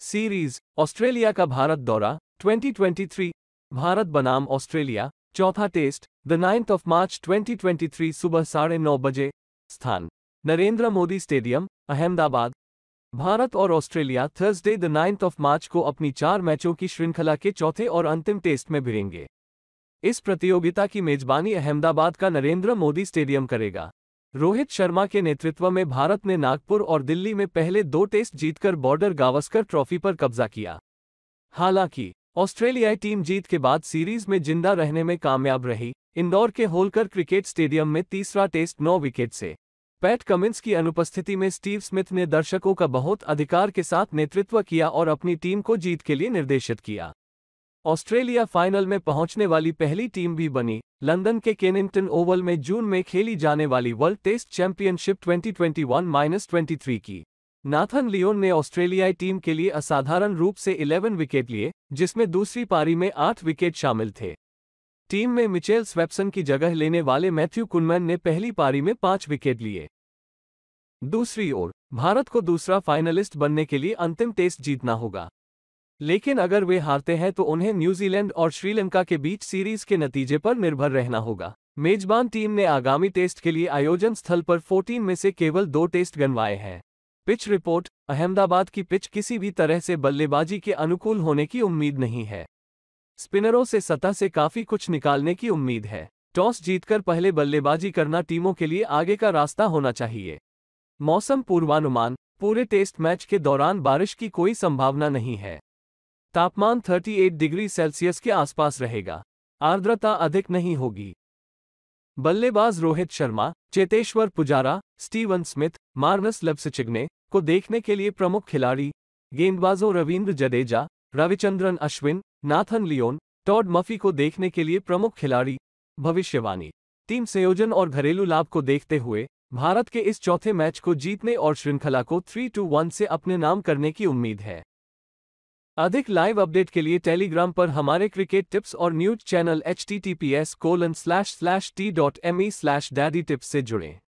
series Australia का भारत दौरा 2023 भारत बनाम ऑस्ट्रेलिया चौथा test the ninth of March 2023 सुबह साढ़े नौ बजे स्थान नरेंद्र मोदी स्टेडियम अहमदाबाद भारत और Australia Thursday the ninth of March को अपनी चार मैचों की श्रृंखला के चौथे और अंतिम टेस्ट में भिड़ेंगे इस प्रतियोगिता की मेजबानी अहमदाबाद का नरेंद्र मोदी स्टेडियम करेगा रोहित शर्मा के नेतृत्व में भारत ने नागपुर और दिल्ली में पहले दो टेस्ट जीतकर बॉर्डर गावस्कर ट्रॉफी पर कब्जा किया हालांकि ऑस्ट्रेलियाई टीम जीत के बाद सीरीज में जिंदा रहने में कामयाब रही इंदौर के होलकर क्रिकेट स्टेडियम में तीसरा टेस्ट नौ विकेट से पैट कमिंस की अनुपस्थिति में स्टीव स्मिथ ने दर्शकों का बहुत अधिकार के साथ नेतृत्व किया और अपनी टीम को जीत के लिए निर्देशित किया ऑस्ट्रेलिया फाइनल में पहुंचने वाली पहली टीम भी बनी लंदन के केनिंगटन ओवल में जून में खेली जाने वाली वर्ल्ड टेस्ट चैंपियनशिप 2021-23 की नाथन लियोन ने ऑस्ट्रेलियाई टीम के लिए असाधारण रूप से 11 विकेट लिए जिसमें दूसरी पारी में आठ विकेट शामिल थे टीम में मिचेल स्वेप्सन की जगह लेने वाले मैथ्यू कुनमैन ने पहली पारी में पांच विकेट लिए दूसरी ओर भारत को दूसरा फाइनलिस्ट बनने के लिए अंतिम टेस्ट जीतना होगा लेकिन अगर वे हारते हैं तो उन्हें न्यूजीलैंड और श्रीलंका के बीच सीरीज के नतीजे पर निर्भर रहना होगा मेजबान टीम ने आगामी टेस्ट के लिए आयोजन स्थल पर 14 में से केवल दो टेस्ट गनवाए हैं पिच रिपोर्ट अहमदाबाद की पिच किसी भी तरह से बल्लेबाजी के अनुकूल होने की उम्मीद नहीं है स्पिनरों से सतह से काफी कुछ निकालने की उम्मीद है टॉस जीतकर पहले बल्लेबाजी करना टीमों के लिए आगे का रास्ता होना चाहिए मौसम पूर्वानुमान पूरे टेस्ट मैच के दौरान बारिश की कोई संभावना नहीं है तापमान 38 डिग्री सेल्सियस के आसपास रहेगा आर्द्रता अधिक नहीं होगी बल्लेबाज Rohit Sharma Cheteshwar Pujara Steven Smith Marnus Labuschagne को देखने के लिए प्रमुख खिलाड़ी गेंदबाजों Ravindra Jadeja Ravichandran Ashwin Nathan Lyon Todd Murphy को देखने के लिए प्रमुख खिलाड़ी भविष्यवाणी टीम संयोजन और घरेलू लाभ को देखते हुए भारत के इस चौथे मैच को जीतने और श्रृंखला को 3-1 से अपने नाम करने की उम्मीद है अधिक लाइव अपडेट के लिए टेलीग्राम पर हमारे क्रिकेट टिप्स और news channel H T T P S colon slash slash T dot M E slash daddy tips से जुड़ें